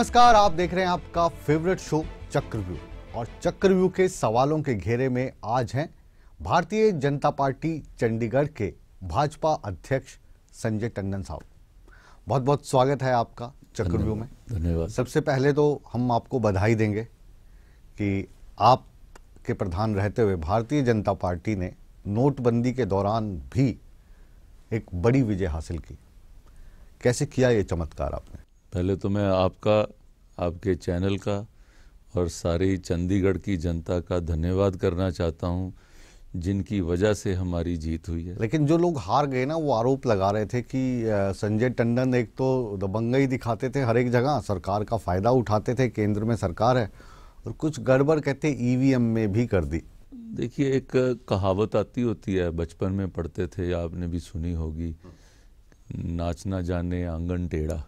नमस्कार आप देख रहे हैं आपका फेवरेट शो चक्रव्यूह और चक्रव्यूह के सवालों के घेरे में आज हैं भारतीय जनता पार्टी चंडीगढ़ के भाजपा अध्यक्ष संजय टंडन साहब बहुत बहुत स्वागत है आपका चक्रव्यूह में धन्यवाद सबसे पहले तो हम आपको बधाई देंगे कि आपके प्रधान रहते हुए भारतीय जनता पार्टी ने नोटबंदी के दौरान भी एक बड़ी विजय हासिल की कैसे किया ये चमत्कार आपने पहले तो मैं आपका आपके चैनल का और सारी चंडीगढ़ की जनता का धन्यवाद करना चाहता हूँ जिनकी वजह से हमारी जीत हुई है लेकिन जो लोग हार गए ना वो आरोप लगा रहे थे कि संजय टंडन एक तो दबंगई दिखाते थे हर एक जगह सरकार का फ़ायदा उठाते थे केंद्र में सरकार है और कुछ गड़बड़ कहते ईवीएम में भी कर दी देखिए एक कहावत आती होती है बचपन में पढ़ते थे आपने भी सुनी होगी नाचना जाने आंगन टेढ़ा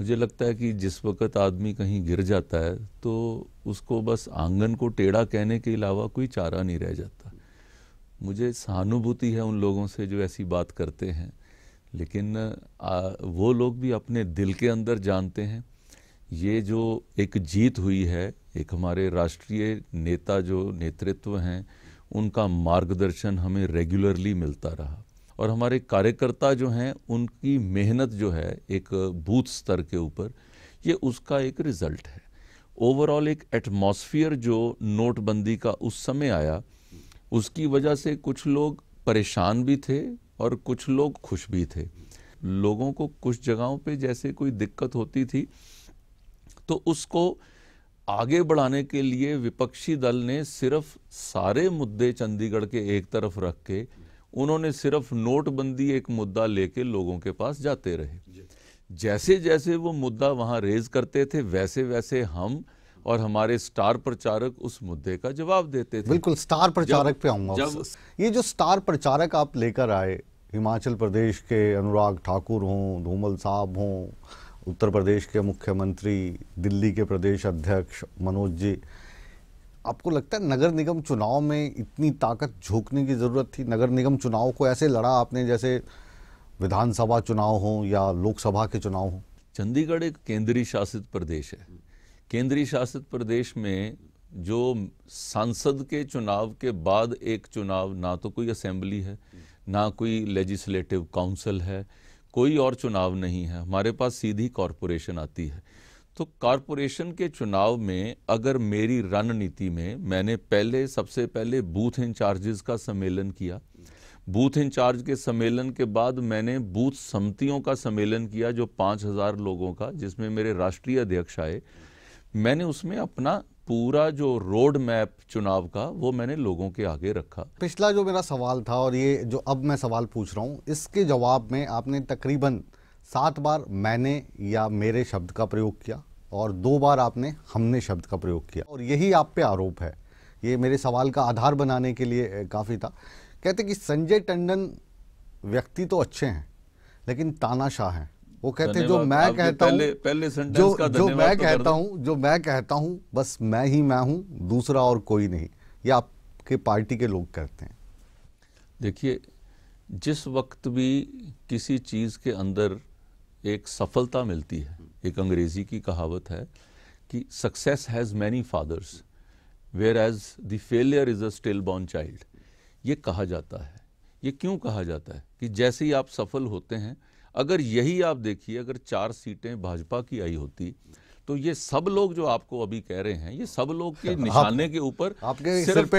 मुझे लगता है कि जिस वक्त आदमी कहीं गिर जाता है तो उसको बस आंगन को टेढ़ा कहने के अलावा कोई चारा नहीं रह जाता मुझे सहानुभूति है उन लोगों से जो ऐसी बात करते हैं लेकिन आ, वो लोग भी अपने दिल के अंदर जानते हैं ये जो एक जीत हुई है एक हमारे राष्ट्रीय नेता जो नेतृत्व हैं उनका मार्गदर्शन हमें रेगुलरली मिलता रहा और हमारे कार्यकर्ता जो हैं उनकी मेहनत जो है एक बूथ स्तर के ऊपर ये उसका एक रिज़ल्ट है ओवरऑल एक एटमॉस्फियर जो नोटबंदी का उस समय आया उसकी वजह से कुछ लोग परेशान भी थे और कुछ लोग खुश भी थे लोगों को कुछ जगहों पे जैसे कोई दिक्कत होती थी तो उसको आगे बढ़ाने के लिए विपक्षी दल ने सिर्फ सारे मुद्दे चंडीगढ़ के एक तरफ रख के उन्होंने सिर्फ नोटबंदी एक मुद्दा लेके लोगों के पास जाते रहे जैसे जैसे वो मुद्दा वहाँ रेज करते थे वैसे वैसे हम और हमारे स्टार प्रचारक उस मुद्दे का जवाब देते थे बिल्कुल स्टार प्रचारक जब, पे आऊंगा ये जो स्टार प्रचारक आप लेकर आए हिमाचल प्रदेश के अनुराग ठाकुर हों धूमल साहब हों उत्तर प्रदेश के मुख्यमंत्री दिल्ली के प्रदेश अध्यक्ष मनोज जी आपको लगता है नगर निगम चुनाव में इतनी ताकत झोंकने की ज़रूरत थी नगर निगम चुनाव को ऐसे लड़ा आपने जैसे विधानसभा चुनाव हो या लोकसभा के चुनाव हो चंडीगढ़ एक केंद्रीय शासित प्रदेश है केंद्रीय शासित प्रदेश में जो सांसद के चुनाव के बाद एक चुनाव ना तो कोई असेंबली है ना कोई लेजिस्लेटिव काउंसिल है कोई और चुनाव नहीं है हमारे पास सीधी कॉरपोरेशन आती है तो कॉरपोरेशन के चुनाव में अगर मेरी रणनीति में मैंने पहले सबसे पहले बूथ इंचार्जेस का सम्मेलन किया बूथ इंचार्ज के सम्मेलन के बाद मैंने बूथ समितियों का सम्मेलन किया जो पाँच हज़ार लोगों का जिसमें मेरे राष्ट्रीय अध्यक्ष आए मैंने उसमें अपना पूरा जो रोड मैप चुनाव का वो मैंने लोगों के आगे रखा पिछला जो मेरा सवाल था और ये जो अब मैं सवाल पूछ रहा हूँ इसके जवाब में आपने तकरीबन सात बार मैंने या मेरे शब्द का प्रयोग किया और दो बार आपने हमने शब्द का प्रयोग किया और यही आप पे आरोप है ये मेरे सवाल का आधार बनाने के लिए काफ़ी था कहते कि संजय टंडन व्यक्ति तो अच्छे हैं लेकिन तानाशाह हैं वो कहते जो मैं कहता हूँ पहले, पहले जो जो मैं तो कहता हूँ जो मैं कहता हूँ बस मैं ही मैं हूँ दूसरा और कोई नहीं ये आपके पार्टी के लोग कहते हैं देखिए जिस वक्त भी किसी चीज़ के अंदर एक सफलता मिलती है एक अंग्रेज़ी की कहावत है कि success has many fathers whereas the failure is a stillborn child ये कहा जाता है ये क्यों कहा जाता है कि जैसे ही आप सफल होते हैं अगर यही आप देखिए अगर चार सीटें भाजपा की आई होती तो ये सब लोग जो आपको अभी कह रहे हैं ये सब लोग के निशाने के ऊपर आपके सिर्फ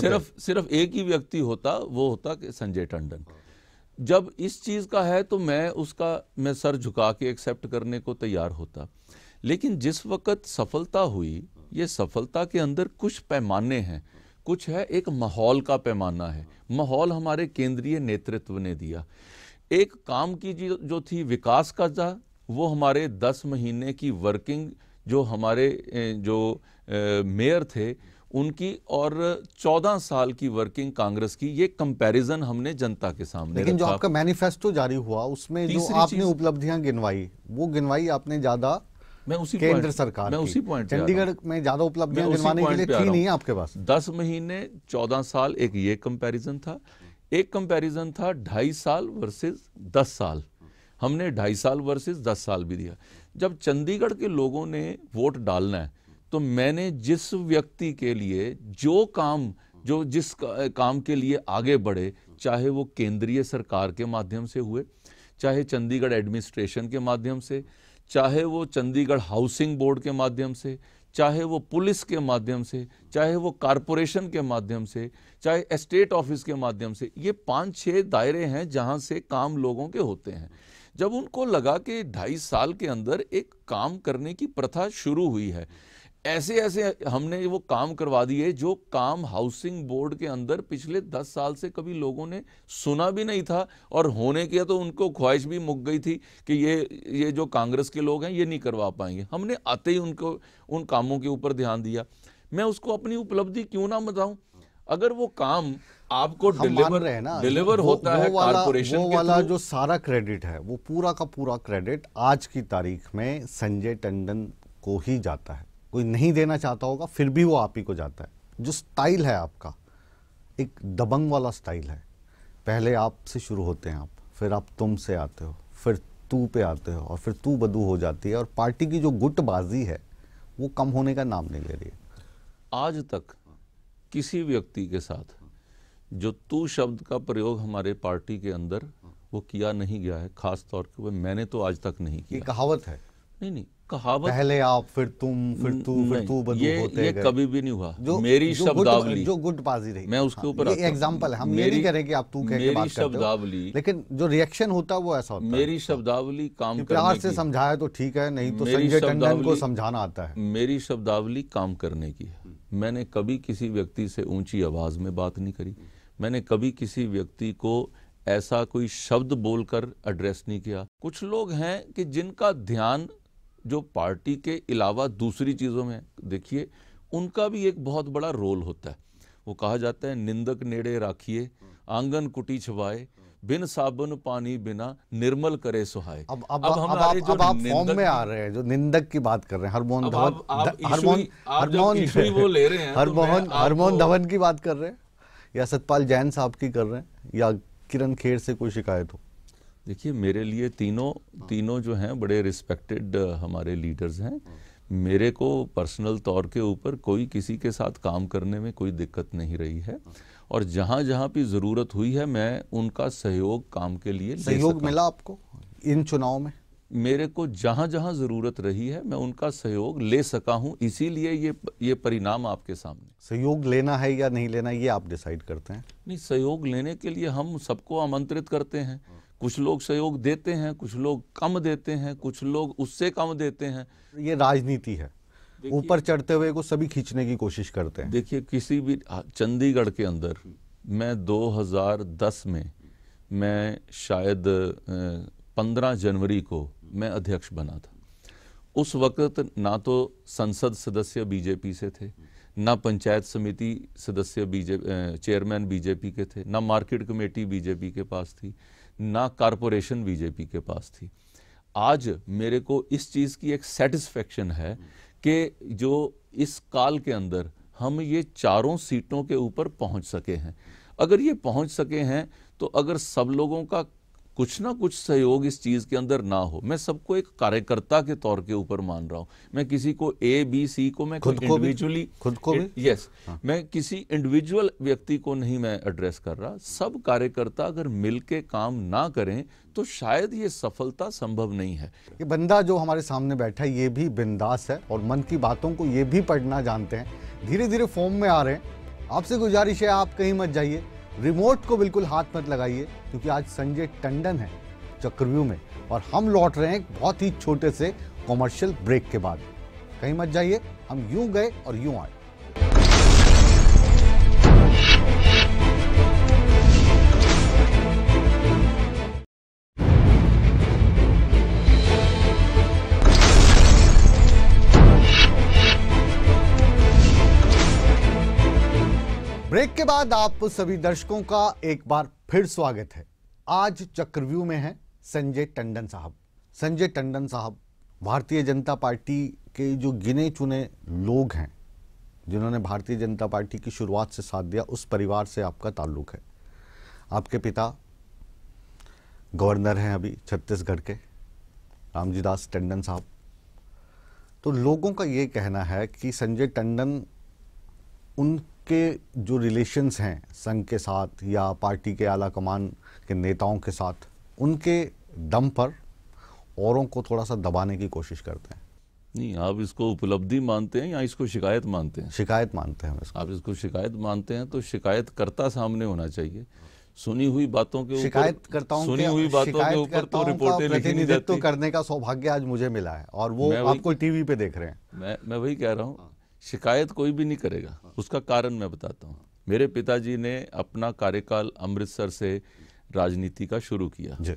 सिर्फ सिर्फ एक ही व्यक्ति होता वो होता संजय टंडन हाँ। जब इस चीज़ का है तो मैं उसका मैं सर झुका के एक्सेप्ट करने को तैयार होता लेकिन जिस वक्त सफलता हुई ये सफलता के अंदर कुछ पैमाने हैं कुछ है एक माहौल का पैमाना है माहौल हमारे केंद्रीय नेतृत्व ने दिया एक काम की जो थी विकास का जा वो हमारे दस महीने की वर्किंग जो हमारे जो मेयर थे उनकी और 14 साल की वर्किंग कांग्रेस की ये कंपैरिजन हमने जनता के सामने लेकिन जो आपका मैनिफेस्टो जारी हुआ उसमें जो आपने उपलब्धियां गिनवाई वो गिनवाई आपने ज्यादा मैं उसी केंद्र सरकार मैं उसी पॉइंट चंडीगढ़ में ज्यादा उपलब्धियां गिनवाने के लिए थी नहीं आपके पास दस महीने चौदह साल एक ये कंपेरिजन था एक कंपेरिजन था ढाई साल वर्सेज दस साल हमने ढाई साल वर्सेज दस साल भी दिया जब चंडीगढ़ के लोगों ने वोट डालना है तो मैंने जिस व्यक्ति के लिए जो काम जो जिस काम के लिए आगे बढ़े चाहे वो केंद्रीय सरकार के माध्यम से हुए चाहे चंडीगढ़ एडमिनिस्ट्रेशन के माध्यम से चाहे वो चंडीगढ़ हाउसिंग बोर्ड के माध्यम से चाहे वो पुलिस के माध्यम से चाहे वो कारपोरेशन के माध्यम से चाहे एस्टेट ऑफिस के माध्यम से ये पाँच छः दायरे हैं जहाँ से काम लोगों के होते हैं जब उनको लगा कि ढाई साल के अंदर एक काम करने की प्रथा शुरू हुई है ऐसे ऐसे हमने वो काम करवा दिए जो काम हाउसिंग बोर्ड के अंदर पिछले दस साल से कभी लोगों ने सुना भी नहीं था और होने के तो उनको ख्वाहिश भी मुक गई थी कि ये ये जो कांग्रेस के लोग हैं ये नहीं करवा पाएंगे हमने आते ही उनको उन कामों के ऊपर ध्यान दिया मैं उसको अपनी उपलब्धि क्यों ना बताऊं अगर वो काम आपको डिलीवर रहे ना डिलीवर होता वो है कॉर्पोरेशन वाला, वाला जो सारा क्रेडिट है वो पूरा का पूरा क्रेडिट आज की तारीख में संजय टंडन को ही जाता है कोई नहीं देना चाहता होगा फिर भी वो आप ही को जाता है जो स्टाइल है आपका एक दबंग वाला स्टाइल है पहले आप से शुरू होते हैं आप फिर आप तुम से आते हो फिर तू पे आते हो और फिर तू बदू हो जाती है और पार्टी की जो गुटबाजी है वो कम होने का नाम नहीं ले रही है आज तक किसी व्यक्ति के साथ जो तू शब्द का प्रयोग हमारे पार्टी के अंदर वो किया नहीं गया है खास तौर पे मैंने तो आज तक नहीं किया कहावत है नहीं नहीं कहावत पहले आप फिर तुम फिर तू फिर तू बदू ये, होते ये कभी भी नहीं हुआ जो मेरी जो शब्दावली जो गुटबाजी रही मैं उसके हाँ, ऊपर हाँ, एग्जांपल है हम ये नहीं कह रहे कि आप तू कह के बात शब्दावली लेकिन जो रिएक्शन होता है वो ऐसा होता मेरी शब्दावली काम करने प्यार से समझाया तो ठीक है नहीं तो संजय टंडन को समझाना आता है मेरी शब्दावली काम करने की है मैंने कभी किसी व्यक्ति से ऊंची आवाज में बात नहीं करी मैंने कभी किसी व्यक्ति को ऐसा कोई शब्द बोलकर एड्रेस नहीं किया कुछ लोग हैं कि जिनका ध्यान जो पार्टी के अलावा दूसरी चीज़ों में देखिए उनका भी एक बहुत बड़ा रोल होता है वो कहा जाता है निंदक नेड़े राखिए आंगन कुटी छवाए बिन साबुन पानी बिना निर्मल करे सुहाए अब अब, अब अब, अब, अब आप फॉर्म में आ रहे हैं जो निंदक की बात कर रहे हैं हरमोहन धवन हरमोहन हरमोहन वो ले रहे हैं तो हरमोहन हरमोहन धवन की बात कर रहे हैं या सतपाल जैन साहब की कर रहे हैं या किरण खेर से कोई शिकायत हो देखिए मेरे लिए तीनों हाँ। तीनों जो हैं बड़े रिस्पेक्टेड हमारे लीडर्स हैं हाँ। मेरे को पर्सनल तौर के ऊपर कोई किसी के साथ काम करने में कोई दिक्कत नहीं रही है हाँ। और जहाँ जहां भी ज़रूरत हुई है मैं उनका सहयोग काम के लिए सहयोग मिला आपको इन चुनाव में मेरे को जहां जहाँ ज़रूरत रही है मैं उनका सहयोग ले सका हूँ इसीलिए ये ये परिणाम आपके सामने सहयोग लेना है या नहीं लेना ये आप डिसाइड करते हैं नहीं सहयोग लेने के लिए हम सबको आमंत्रित करते हैं कुछ लोग सहयोग देते हैं कुछ लोग कम देते हैं कुछ लोग उससे कम देते हैं ये राजनीति है ऊपर चढ़ते हुए को सभी खींचने की कोशिश करते हैं देखिए किसी भी चंडीगढ़ के अंदर मैं 2010 में मैं शायद 15 जनवरी को मैं अध्यक्ष बना था उस वक्त ना तो संसद सदस्य बीजेपी से थे ना पंचायत समिति सदस्य बीजेपी चेयरमैन बीजेपी के थे ना मार्केट कमेटी बीजेपी के पास थी ना कॉरपोरेशन बीजेपी के पास थी आज मेरे को इस चीज़ की एक सेटिस्फेक्शन है कि जो इस काल के अंदर हम ये चारों सीटों के ऊपर पहुंच सके हैं अगर ये पहुंच सके हैं तो अगर सब लोगों का कुछ ना कुछ सहयोग इस चीज़ के अंदर ना हो मैं सबको एक कार्यकर्ता के तौर के ऊपर मान रहा हूँ मैं किसी को ए बी सी को मैं खुद को इंडिविजुअली खुद को भी यस हाँ। मैं किसी इंडिविजुअल व्यक्ति को नहीं मैं एड्रेस कर रहा सब कार्यकर्ता अगर मिलके काम ना करें तो शायद ये सफलता संभव नहीं है ये बंदा जो हमारे सामने बैठा है ये भी बिंदास है और मन की बातों को ये भी पढ़ना जानते हैं धीरे धीरे फॉर्म में आ रहे हैं आपसे गुजारिश है आप कहीं मत जाइए रिमोट को बिल्कुल हाथ मत लगाइए क्योंकि आज संजय टंडन है चक्रव्यू में और हम लौट रहे हैं बहुत ही छोटे से कॉमर्शियल ब्रेक के बाद कहीं मत जाइए हम यूं गए और यूं आए ब्रेक के बाद आप सभी दर्शकों का एक बार फिर स्वागत है आज चक्रव्यू में है संजय टंडन साहब संजय टंडन साहब भारतीय जनता पार्टी के जो गिने चुने लोग हैं जिन्होंने भारतीय जनता पार्टी की शुरुआत से साथ दिया उस परिवार से आपका ताल्लुक है आपके पिता गवर्नर हैं अभी छत्तीसगढ़ के रामजीदास टंडन साहब तो लोगों का ये कहना है कि संजय टंडन उन आपके जो रिलेशंस हैं संघ के साथ या पार्टी के आला कमान के नेताओं के साथ उनके दम पर औरों को थोड़ा सा दबाने की कोशिश करते हैं नहीं आप इसको उपलब्धि मानते हैं या इसको शिकायत मानते हैं शिकायत मानते हैं आप इसको शिकायत मानते हैं तो शिकायत करता सामने होना चाहिए सुनी हुई बातों के शिकायत करता हूँ सुनी हुई बातों के ऊपर तो रिपोर्टें लिखी नहीं जाती करने का सौभाग्य आज मुझे मिला है और वो आपको टीवी पे देख रहे हैं मैं मैं वही कह रहा हूँ शिकायत कोई भी नहीं करेगा उसका कारण मैं बताता हूँ मेरे पिताजी ने अपना कार्यकाल अमृतसर से राजनीति का शुरू किया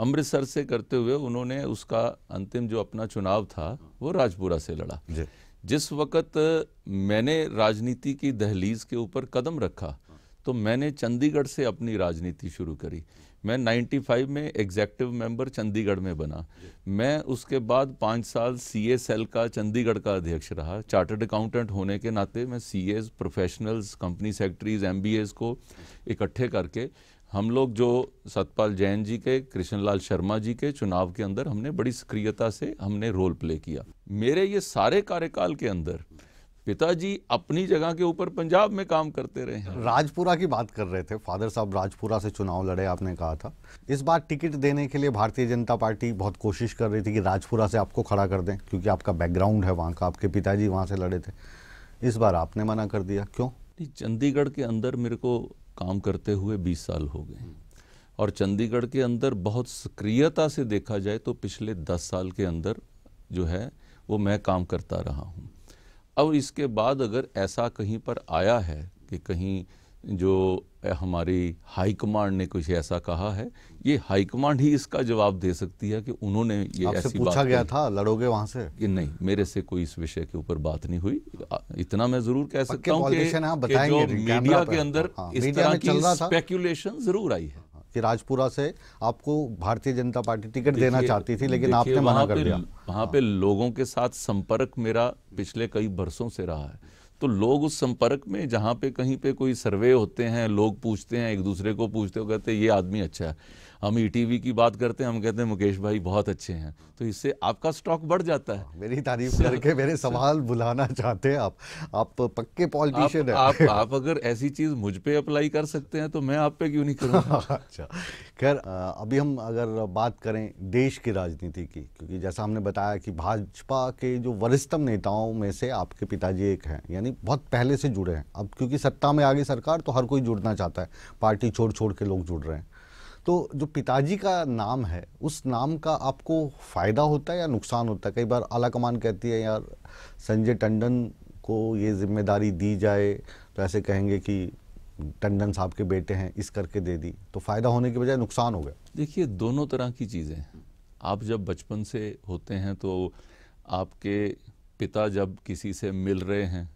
अमृतसर से करते हुए उन्होंने उसका अंतिम जो अपना चुनाव था वो राजपुरा से लड़ा जिस वक्त मैंने राजनीति की दहलीज के ऊपर कदम रखा तो मैंने चंडीगढ़ से अपनी राजनीति शुरू करी मैं 95 में एग्जेक्टिव मेंबर चंडीगढ़ में बना मैं उसके बाद पाँच साल सीए सेल का चंडीगढ़ का अध्यक्ष रहा चार्टर्ड अकाउंटेंट होने के नाते मैं सीए प्रोफेशनल्स कंपनी सेक्रेटरीज एम को इकट्ठे करके हम लोग जो सतपाल जैन जी के कृष्णलाल शर्मा जी के चुनाव के अंदर हमने बड़ी सक्रियता से हमने रोल प्ले किया मेरे ये सारे कार्यकाल के अंदर पिताजी अपनी जगह के ऊपर पंजाब में काम करते रहे हैं राजपुरा की बात कर रहे थे फादर साहब राजपुरा से चुनाव लड़े आपने कहा था इस बार टिकट देने के लिए भारतीय जनता पार्टी बहुत कोशिश कर रही थी कि राजपुरा से आपको खड़ा कर दें क्योंकि आपका बैकग्राउंड है वहाँ का आपके पिताजी वहाँ से लड़े थे इस बार आपने मना कर दिया क्यों चंडीगढ़ के अंदर मेरे को काम करते हुए बीस साल हो गए और चंडीगढ़ के अंदर बहुत सक्रियता से देखा जाए तो पिछले दस साल के अंदर जो है वो मैं काम करता रहा हूँ अब इसके बाद अगर ऐसा कहीं पर आया है कि कहीं जो हमारी हाई कमांड ने कुछ ऐसा कहा है ये हाई कमांड ही इसका जवाब दे सकती है कि उन्होंने ये ऐसी पूछा बात गया था लड़ोगे वहां से कि नहीं मेरे से कोई इस विषय के ऊपर बात नहीं हुई इतना मैं जरूर कह सकता हूँ मीडिया के अंदर हाँ, इस तरह की स्पेक्यूलेशन जरूर आई है कि राजपुरा से आपको भारतीय जनता पार्टी टिकट देना चाहती थी लेकिन आपने मना कर दिया वहाँ पे लोगों के साथ संपर्क मेरा पिछले कई वर्षों से रहा है तो लोग उस संपर्क में जहाँ पे कहीं पे कोई सर्वे होते हैं लोग पूछते हैं एक दूसरे को पूछते हो कहते हैं ये आदमी अच्छा है हम ईटीवी e की बात करते हैं हम कहते हैं मुकेश भाई बहुत अच्छे हैं तो इससे आपका स्टॉक बढ़ जाता है हाँ, मेरी तारीफ करके मेरे सवाल बुलाना चाहते हैं आप आप पक्के पॉलिटिशियन हैं आप, आप अगर ऐसी चीज़ मुझ पर अप्लाई कर सकते हैं तो मैं आप पे क्यों नहीं करूँगा अच्छा खैर अभी हम अगर बात करें देश की राजनीति की क्योंकि जैसा हमने बताया कि भाजपा के जो वरिष्ठतम नेताओं में से आपके पिताजी एक हैं यानी यानी बहुत पहले से जुड़े हैं अब क्योंकि सत्ता में आ गई सरकार तो हर कोई जुड़ना चाहता है पार्टी छोड़ छोड़ के लोग जुड़ रहे हैं तो जो पिताजी का नाम है उस नाम का आपको फ़ायदा होता है या नुकसान होता है कई बार आला कमान कहती है यार संजय टंडन को ये जिम्मेदारी दी जाए तो ऐसे कहेंगे कि टंडन साहब के बेटे हैं इस करके दे दी तो फ़ायदा होने के बजाय नुकसान हो गया देखिए दोनों तरह की चीज़ें आप जब बचपन से होते हैं तो आपके पिता जब किसी से मिल रहे हैं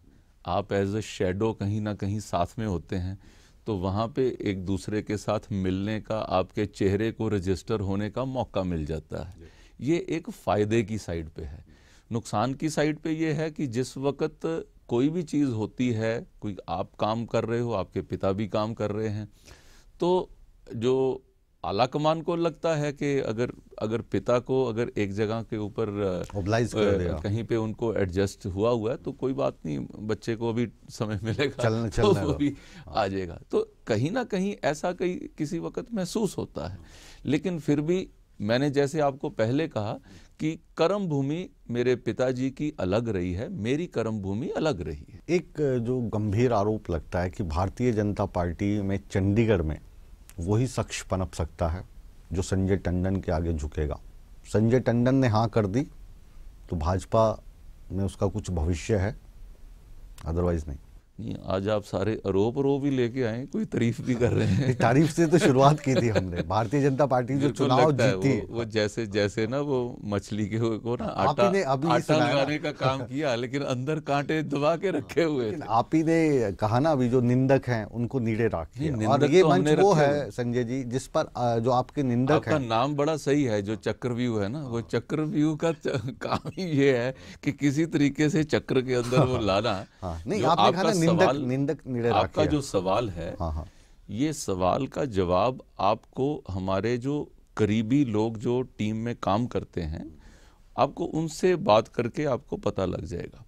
आप एज अ शेडो कहीं ना कहीं साथ में होते हैं तो वहाँ पे एक दूसरे के साथ मिलने का आपके चेहरे को रजिस्टर होने का मौका मिल जाता है ये एक फ़ायदे की साइड पे है नुकसान की साइड पे ये है कि जिस वक्त कोई भी चीज़ होती है कोई आप काम कर रहे हो आपके पिता भी काम कर रहे हैं तो जो आला कमान को लगता है कि अगर अगर पिता को अगर एक जगह के ऊपर कहीं पे उनको एडजस्ट हुआ हुआ है तो कोई बात नहीं बच्चे को अभी समय मिलेगा चलने, तो चलने तो वो भी हाँ। आ जाएगा तो कहीं ना कहीं ऐसा कहीं किसी वक्त महसूस होता है लेकिन फिर भी मैंने जैसे आपको पहले कहा कि कर्म भूमि मेरे पिताजी की अलग रही है मेरी कर्म भूमि अलग रही है एक जो गंभीर आरोप लगता है कि भारतीय जनता पार्टी में चंडीगढ़ में वही शख्स पनप सकता है जो संजय टंडन के आगे झुकेगा संजय टंडन ने हाँ कर दी तो भाजपा में उसका कुछ भविष्य है अदरवाइज़ नहीं नहीं आज आप सारे आरोप आरोप भी लेके आए कोई तारीफ भी कर रहे हैं तारीफ से तो शुरुआत की थी हमने भारतीय जनता पार्टी जो चुनाव जीती वो, वो जैसे जैसे ना वो मछली के को ना आटा आटा लगाने का काम किया लेकिन अंदर कांटे दबा के रखे हुए आप ही ने कहा ना अभी जो निंदक हैं उनको नीड़े रखिए तो वो है संजय जी जिस पर जो आपके निंदक है नाम बड़ा सही है जो चक्रव्यू है ना वो चक्रव्यूह का काम ये है की किसी तरीके से चक्र के अंदर वो हाँ। लाना हाँ, नहीं आपने कहा सवाल निंदक आपका जो सवाल है हाँ हाँ। ये सवाल का जवाब आपको हमारे जो करीबी लोग जो टीम में काम करते हैं आपको उनसे बात करके आपको पता लग जाएगा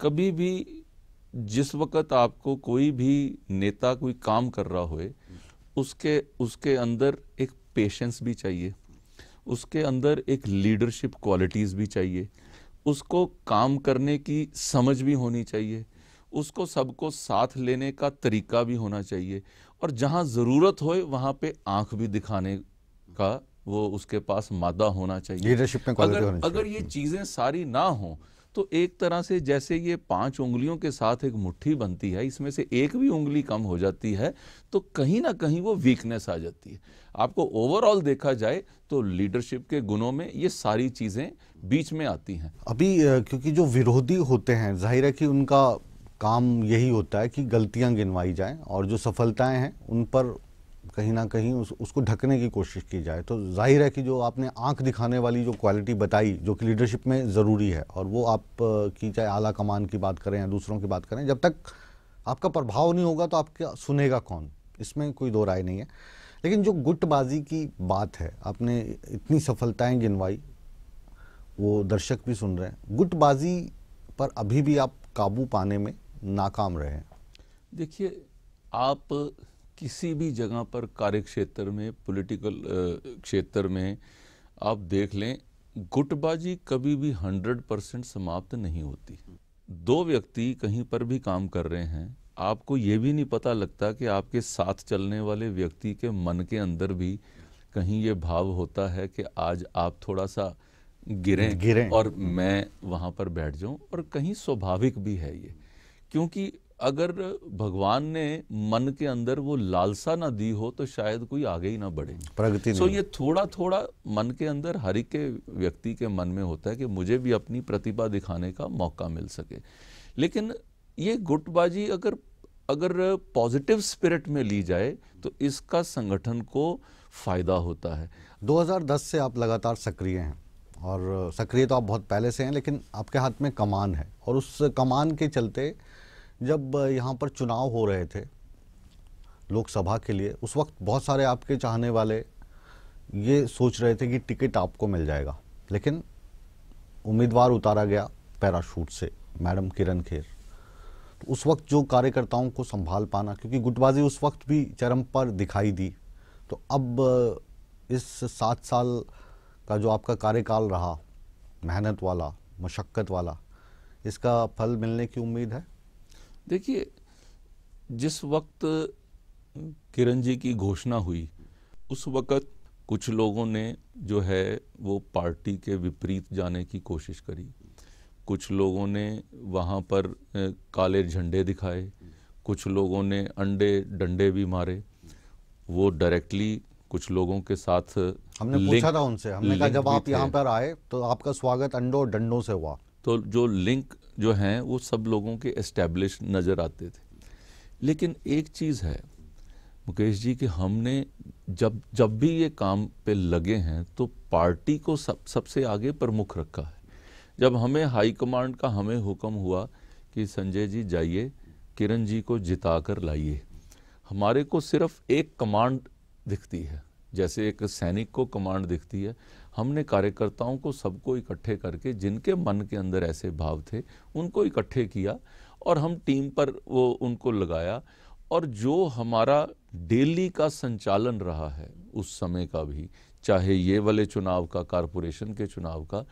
कभी भी जिस वक्त आपको कोई भी नेता कोई काम कर रहा होए उसके उसके अंदर एक पेशेंस भी चाहिए उसके अंदर एक लीडरशिप क्वालिटीज़ भी चाहिए उसको काम करने की समझ भी होनी चाहिए उसको सबको साथ लेने का तरीका भी होना चाहिए और जहाँ ज़रूरत हो वहाँ पे आंख भी दिखाने का वो उसके पास मादा होना चाहिए लीडरशिप में अगर होनी अगर ये चीज़ें सारी ना हो तो एक तरह से जैसे ये पांच उंगलियों के साथ एक मुट्ठी बनती है इसमें से एक भी उंगली कम हो जाती है तो कहीं ना कहीं वो वीकनेस आ जाती है आपको ओवरऑल देखा जाए तो लीडरशिप के गुणों में ये सारी चीज़ें बीच में आती हैं अभी क्योंकि जो विरोधी होते हैं जाहिर है कि उनका काम यही होता है कि गलतियां गिनवाई जाएं और जो सफलताएं हैं उन पर कहीं ना कहीं उस उसको ढकने की कोशिश की जाए तो जाहिर है कि जो आपने आंख दिखाने वाली जो क्वालिटी बताई जो कि लीडरशिप में ज़रूरी है और वो आप की चाहे आला कमान की बात करें या दूसरों की बात करें जब तक आपका प्रभाव नहीं होगा तो आपका सुनेगा कौन इसमें कोई दो राय नहीं है लेकिन जो गुटबाजी की बात है आपने इतनी सफलताएँ गिनवाई वो दर्शक भी सुन रहे हैं गुटबाजी पर अभी भी आप काबू पाने में नाकाम रहे देखिए आप किसी भी जगह पर कार्य क्षेत्र में पॉलिटिकल क्षेत्र में आप देख लें गुटबाजी कभी भी हंड्रेड परसेंट समाप्त नहीं होती दो व्यक्ति कहीं पर भी काम कर रहे हैं आपको ये भी नहीं पता लगता कि आपके साथ चलने वाले व्यक्ति के मन के अंदर भी कहीं ये भाव होता है कि आज आप थोड़ा सा गिरें गिरें और मैं वहाँ पर बैठ जाऊँ और कहीं स्वाभाविक भी है ये क्योंकि अगर भगवान ने मन के अंदर वो लालसा ना दी हो तो शायद कोई आगे ही ना बढ़े प्रगति सो so ये थोड़ा थोड़ा मन के अंदर हर एक के व्यक्ति के मन में होता है कि मुझे भी अपनी प्रतिभा दिखाने का मौका मिल सके लेकिन ये गुटबाजी अगर अगर पॉजिटिव स्पिरिट में ली जाए तो इसका संगठन को फ़ायदा होता है 2010 से आप लगातार सक्रिय हैं और सक्रिय तो आप बहुत पहले से हैं लेकिन आपके हाथ में कमान है और उस कमान के चलते जब यहाँ पर चुनाव हो रहे थे लोकसभा के लिए उस वक्त बहुत सारे आपके चाहने वाले ये सोच रहे थे कि टिकट आपको मिल जाएगा लेकिन उम्मीदवार उतारा गया पैराशूट से मैडम किरण खेर तो उस वक्त जो कार्यकर्ताओं को संभाल पाना क्योंकि गुटबाजी उस वक्त भी चरम पर दिखाई दी तो अब इस सात साल का जो आपका कार्यकाल रहा मेहनत वाला मशक्क़त वाला इसका फल मिलने की उम्मीद है देखिए जिस वक्त किरण जी की घोषणा हुई उस वक़्त कुछ लोगों ने जो है वो पार्टी के विपरीत जाने की कोशिश करी कुछ लोगों ने वहाँ पर काले झंडे दिखाए कुछ लोगों ने अंडे डंडे भी मारे वो डायरेक्टली कुछ लोगों के साथ हमने पूछा था उनसे हमने कहा जब आप यहाँ पर आए तो आपका स्वागत अंडों डंडों से हुआ तो जो लिंक जो हैं वो सब लोगों के इस्टेब्लिश नज़र आते थे लेकिन एक चीज़ है मुकेश जी कि हमने जब जब भी ये काम पे लगे हैं तो पार्टी को सब सबसे आगे प्रमुख रखा है जब हमें हाई कमांड का हमें हुक्म हुआ कि संजय जी जाइए किरण जी को जिता कर लाइए हमारे को सिर्फ एक कमांड दिखती है जैसे एक सैनिक को कमांड दिखती है हमने कार्यकर्ताओं को सबको इकट्ठे करके जिनके मन के अंदर ऐसे भाव थे उनको इकट्ठे किया और हम टीम पर वो उनको लगाया और जो हमारा डेली का संचालन रहा है उस समय का भी चाहे ये वाले चुनाव का कारपोरेशन के चुनाव का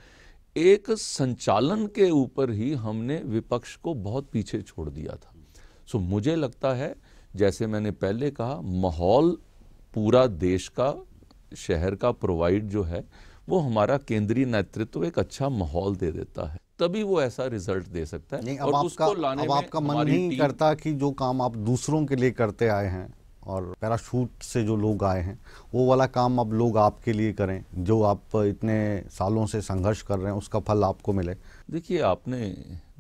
एक संचालन के ऊपर ही हमने विपक्ष को बहुत पीछे छोड़ दिया था सो मुझे लगता है जैसे मैंने पहले कहा माहौल पूरा देश का शहर का प्रोवाइड जो है वो हमारा केंद्रीय नेतृत्व एक अच्छा माहौल दे देता है तभी वो ऐसा रिजल्ट दे सकता है और उसको लाने अब आपका मन नहीं करता कि जो काम आप दूसरों के लिए करते आए हैं और पैराशूट से जो लोग आए हैं वो वाला काम अब लोग आपके लिए करें जो आप इतने सालों से संघर्ष कर रहे हैं उसका फल आपको मिले देखिए आपने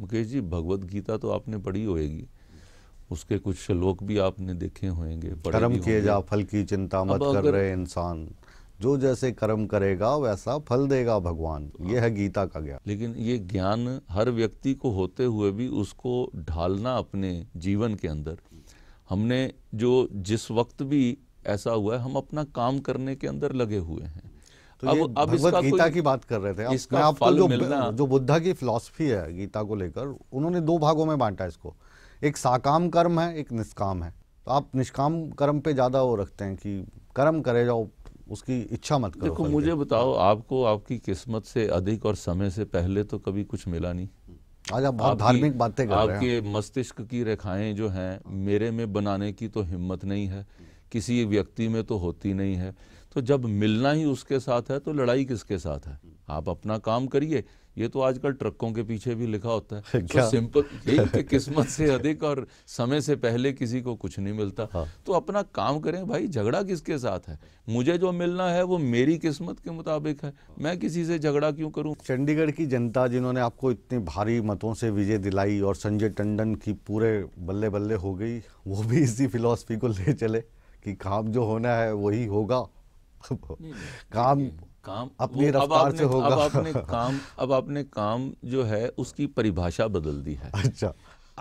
मुकेश जी भगवत गीता तो आपने पढ़ी होएगी उसके कुछ श्लोक भी आपने देखे होंगे कर्म किए जा फल की चिंता मत कर रहे इंसान जो जैसे कर्म करेगा वैसा फल देगा भगवान हाँ। यह है गीता का ज्ञान लेकिन ये ज्ञान हर व्यक्ति को होते हुए भी उसको ढालना अपने जीवन के अंदर हमने जो जिस वक्त भी ऐसा हुआ है हम अपना काम करने के अंदर लगे हुए हैं तो अब अब इसका गीता की बात कर रहे थे इसका आपको जो, जो बुद्धा की फिलोसफी है गीता को लेकर उन्होंने दो भागों में बांटा इसको एक साकाम कर्म है एक निष्काम है तो आप निष्काम कर्म पे ज़्यादा वो रखते हैं कि कर्म करे जाओ उसकी इच्छा मत करो देखो मुझे बताओ आपको आपकी किस्मत से अधिक और समय से पहले तो कभी कुछ मिला नहीं आज आप बहुत धार्मिक बातें कर रहे हैं आपके मस्तिष्क की रेखाएं जो हैं मेरे में बनाने की तो हिम्मत नहीं है किसी व्यक्ति में तो होती नहीं है तो जब मिलना ही उसके साथ है तो लड़ाई किसके साथ है आप अपना काम करिए ये तो आजकल ट्रकों के पीछे भी लिखा होता है तो सिंपल एक किस्मत से अधिक और समय से पहले किसी को कुछ नहीं मिलता हाँ। तो अपना काम करें भाई झगड़ा किसके साथ है मुझे जो मिलना है वो मेरी किस्मत के मुताबिक है मैं किसी से झगड़ा क्यों करूं चंडीगढ़ की जनता जिन्होंने आपको इतनी भारी मतों से विजय दिलाई और संजय टंडन की पूरे बल्ले बल्ले हो गई वो भी इसी फिलोसफी को ले चले कि काम जो होना है वही होगा काम काम अपनी रफ्तार से होगा अब आपने काम अब आपने काम जो है उसकी परिभाषा बदल दी है अच्छा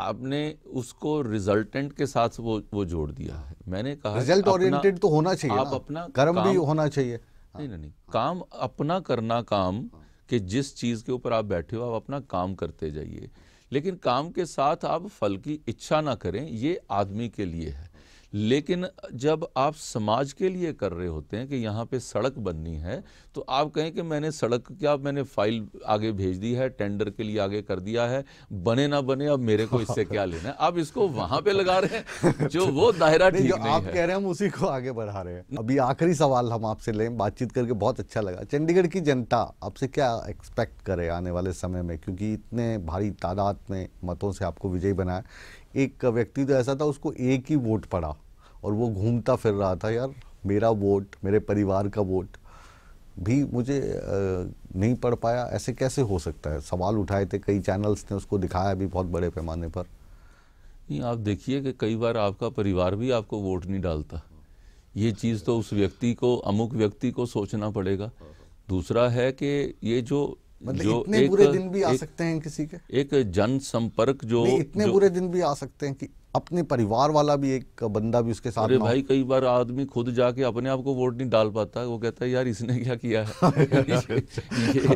आपने उसको रिजल्टेंट के साथ वो वो जोड़ दिया है मैंने कहा रिजल्ट ओरिएंटेड तो होना चाहिए आप अपना कर्म भी होना चाहिए नहीं नहीं नहीं काम अपना करना काम कि जिस चीज़ के ऊपर आप बैठे हो आप अपना काम करते जाइए लेकिन काम के साथ आप फल की इच्छा ना करें ये आदमी के लिए है लेकिन जब आप समाज के लिए कर रहे होते हैं कि यहाँ पे सड़क बननी है तो आप कहें कि मैंने सड़क क्या मैंने फाइल आगे भेज दी है टेंडर के लिए आगे कर दिया है बने ना बने अब मेरे को इससे क्या लेना है आप इसको वहां पे लगा रहे हैं जो वो दायरा ठीक नहीं, नहीं आप है। कह रहे हैं हम उसी को आगे बढ़ा रहे हैं अभी आखिरी सवाल हम आपसे ले बातचीत करके बहुत अच्छा लगा चंडीगढ़ की जनता आपसे क्या एक्सपेक्ट करे आने वाले समय में क्योंकि इतने भारी तादाद में मतों से आपको विजयी बनाया एक व्यक्ति तो ऐसा था उसको एक ही वोट पड़ा और वो घूमता फिर रहा था यार मेरा वोट मेरे परिवार का वोट भी मुझे नहीं पढ़ पाया ऐसे कैसे हो सकता है सवाल उठाए थे कई चैनल्स ने उसको दिखाया भी बहुत बड़े पैमाने पर नहीं आप देखिए कि कई बार आपका परिवार भी आपको वोट नहीं डालता ये चीज़ तो उस व्यक्ति को अमुक व्यक्ति को सोचना पड़ेगा दूसरा है कि ये जो मतलब इतने बुरे दिन भी आ सकते हैं किसी के एक जनसंपर्क जो इतने बुरे दिन भी आ सकते हैं कि अपने परिवार वाला भी एक बंदा भी उसके साथ अरे भाई कई बार आदमी खुद जाके अपने आप को वोट नहीं डाल पाता वो कहता है यार इसने क्या किया है ये,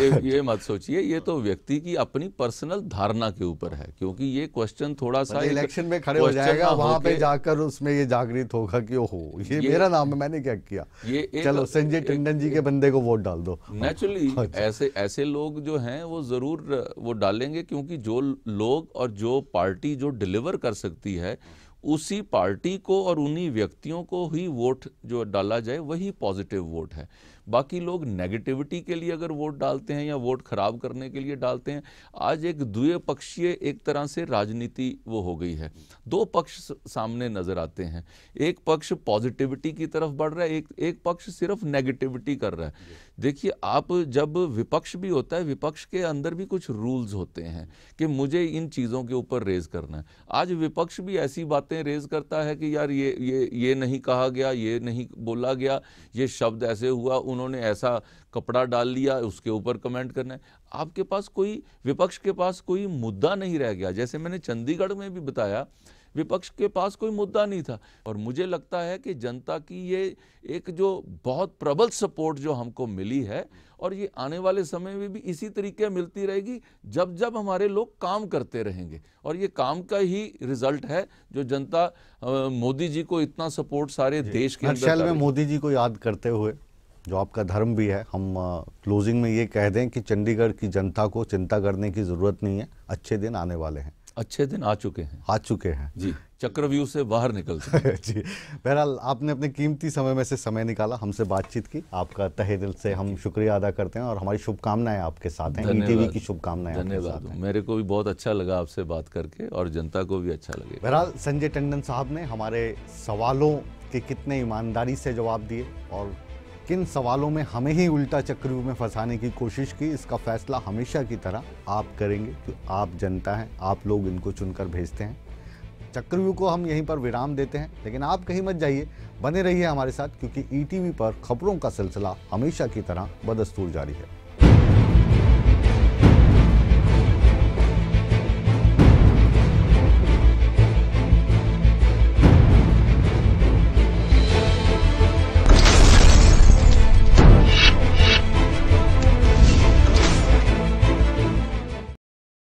ये ये मत सोचिए ये तो व्यक्ति की अपनी पर्सनल धारणा के ऊपर है क्योंकि ये क्वेश्चन थोड़ा सा इलेक्शन में खड़े हो जाएगा वहां पे जाकर उसमें ये जागृत होगा कि ओहो ये, ये मेरा नाम है मैंने क्या किया ये चलो संजय टंडन जी के बंदे को वोट डाल दो नेचुरली हाँ ऐसे ऐसे लोग जो है वो जरूर वो डालेंगे क्योंकि जो लोग और जो पार्टी जो डिलीवर कर सकती है उसी पार्टी को और उन्हीं व्यक्तियों को ही वोट जो डाला जाए वही पॉजिटिव वोट है बाकी लोग नेगेटिविटी के लिए अगर वोट डालते हैं या वोट खराब करने के लिए डालते हैं आज एक द्विपक्षीय एक तरह से राजनीति वो हो गई है दो पक्ष सामने नजर आते हैं एक पक्ष पॉजिटिविटी की तरफ बढ़ रहा है एक एक पक्ष सिर्फ नेगेटिविटी कर रहा है देखिए आप जब विपक्ष भी होता है विपक्ष के अंदर भी कुछ रूल्स होते हैं कि मुझे इन चीज़ों के ऊपर रेज करना है आज विपक्ष भी ऐसी बातें रेज करता है कि यार ये ये ये नहीं कहा गया ये नहीं बोला गया ये शब्द ऐसे हुआ उन्होंने ऐसा कपड़ा डाल लिया उसके ऊपर कमेंट करना है आपके पास कोई विपक्ष के पास कोई मुद्दा नहीं रह गया जैसे मैंने चंडीगढ़ में भी बताया विपक्ष के पास कोई मुद्दा नहीं था और मुझे लगता है कि जनता की ये एक जो बहुत प्रबल सपोर्ट जो हमको मिली है और ये आने वाले समय में भी इसी तरीके मिलती रहेगी जब जब हमारे लोग काम करते रहेंगे और ये काम का ही रिजल्ट है जो जनता मोदी जी को इतना सपोर्ट सारे देश के अंदर में मोदी जी को याद करते हुए जो आपका धर्म भी है हम क्लोजिंग में ये कह दें कि चंडीगढ़ की जनता को चिंता करने की ज़रूरत नहीं है अच्छे दिन आने वाले हैं अच्छे दिन आ चुके हैं आ चुके हैं जी चक्रव्यूह से बाहर निकल जी बहरहाल आपने अपने कीमती समय में से समय निकाला हमसे बातचीत की आपका तहे दिल से हम शुक्रिया अदा करते हैं और हमारी शुभकामनाएं आपके साथ हैं टीवी की शुभकामनाएं धन्यवाद मेरे को भी बहुत अच्छा लगा आपसे बात करके और जनता को भी अच्छा लगे बहरहाल संजय टंडन साहब ने हमारे सवालों के कितने ईमानदारी से जवाब दिए और किन सवालों में हमें ही उल्टा चक्रव्यूह में फंसाने की कोशिश की इसका फैसला हमेशा की तरह आप करेंगे कि आप जनता हैं आप लोग इनको चुनकर भेजते हैं चक्रव्यूह को हम यहीं पर विराम देते हैं लेकिन आप कहीं मत जाइए बने रहिए हमारे साथ क्योंकि ईटीवी e पर खबरों का सिलसिला हमेशा की तरह बदस्तूर जारी है